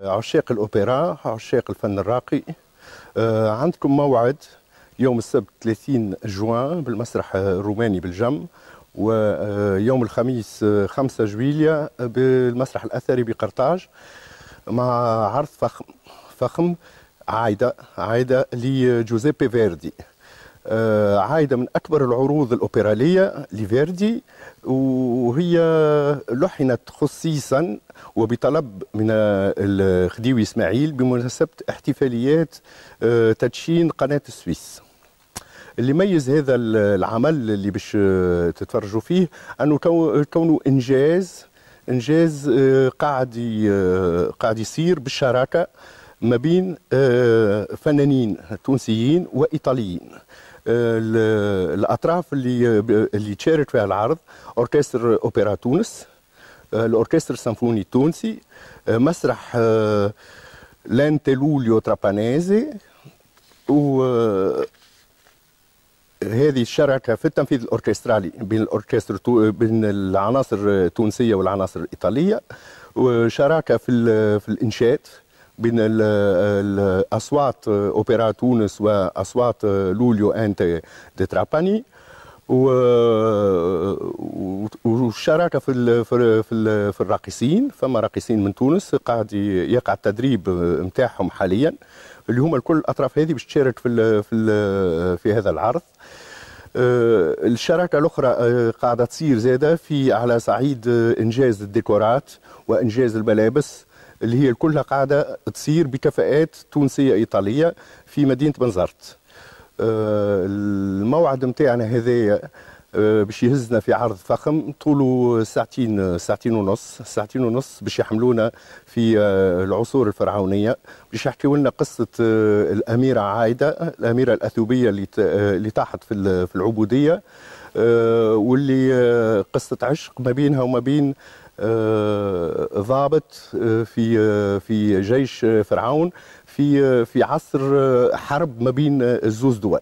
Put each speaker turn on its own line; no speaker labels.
عشاق الأوبرا عشاق الفن الراقي آه، عندكم موعد يوم السبت 30 جوان بالمسرح الروماني بالجم ويوم آه، الخميس 5 آه، جويليا بالمسرح الأثري بقرطاج مع عرض فخم فخم عايدة عايدة لجوزيبي فيردي آه، عايدة من أكبر العروض الأوبرالية لفيردي وهي لحنت خصيصا وبطلب من الخديوي إسماعيل بمناسبة احتفاليات آه، تدشين قناة السويس اللي يميز هذا العمل اللي باش آه، تتفرجوا فيه أنه كونه إنجاز إنجاز قاعد قاعد يصير بالشراكة ما بين آه، فنانين تونسيين وايطاليين آه، الاطراف اللي اللي تشارك فيها العرض اوركستر اوبرا تونس آه، الاوركستر السمفوني التونسي مسرح لانتلوليو ترابانيزي و هذه الشراكه في التنفيذ الاوركسترالي بين الاوركستر بين العناصر التونسيه والعناصر الايطاليه وشراكه في في الانشاد بين الاصوات اوبرا تونس واصوات لوليو انت دتراباني والشراكه في ال في ال في الراقصين فما راقصين من تونس قاعد يقع التدريب نتاعهم حاليا اللي هما الكل الاطراف هذه باش تشارك في ال في ال في هذا العرض آه، الشراكه الاخرى آه، قاعده تصير زاده في على صعيد آه، انجاز الديكورات وانجاز الملابس اللي هي كلها قاعدة تصير بكفاءات تونسية إيطالية في مدينة بنزرت آه، الموعد نتاعنا هذايا آه، باش يهزنا في عرض فخم طوله ساعتين ساعتين ونص ساعتين ونص باش يحملونا في آه، العصور الفرعونيه باش يحكيوا لنا قصه الاميره عايده الاميره الاثيوبيه اللي اللي طاحت في العبوديه واللي قصه عشق ما بينها وما بين آه، ضابط آه، في آه، في جيش فرعون في في عصر حرب ما بين الزوز دول